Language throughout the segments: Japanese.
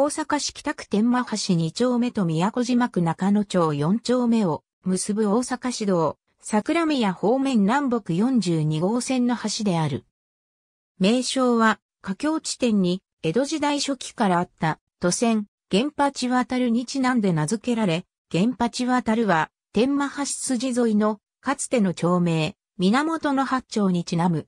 大阪市北区天満橋2丁目と宮古島区中野町4丁目を結ぶ大阪市道、桜宮方面南北42号線の橋である。名称は、佳橋地点に江戸時代初期からあった都線、原八渡るにちなんで名付けられ、原八渡るは天満橋筋沿いのかつての町名、源の八丁にちなむ。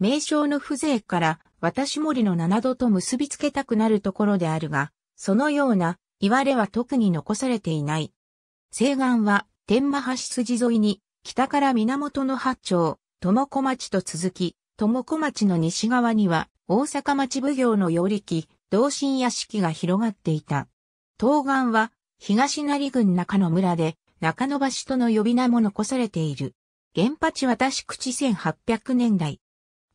名称の風情から私森の七度と結びつけたくなるところであるが、そのような、言われは特に残されていない。西岸は、天馬橋筋沿いに、北から源の八丁、友子町と続き、友子町の西側には、大阪町奉行の擁力、同心屋敷が広がっていた。東岸は、東成郡中野村で、中野橋との呼び名も残されている。原発渡し口1800年代。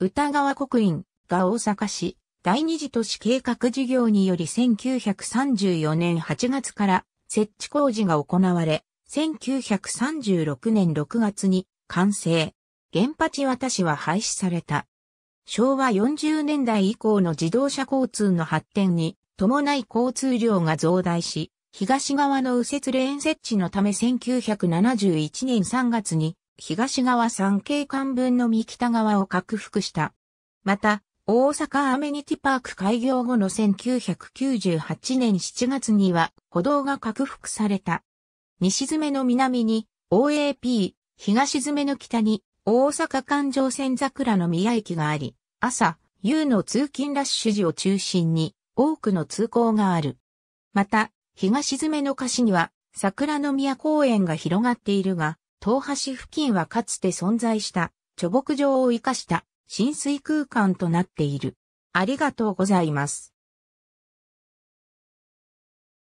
歌川国院、が大阪市第二次都市計画事業により1934年8月から設置工事が行われ、1936年6月に完成。原発渡しは廃止された。昭和40年代以降の自動車交通の発展に伴い交通量が増大し、東側の右折レーン設置のため1971年3月に東側3景間分の三北側を拡幅した。また、大阪アメニティパーク開業後の1998年7月には歩道が拡幅された。西詰の南に OAP、東詰の北に大阪環状線桜の宮駅があり、朝、夕の通勤ラッシュ時を中心に多くの通行がある。また、東詰の菓子には桜の宮公園が広がっているが、東橋付近はかつて存在した、貯木場を生かした浸水空間となっている。ありがとうございます。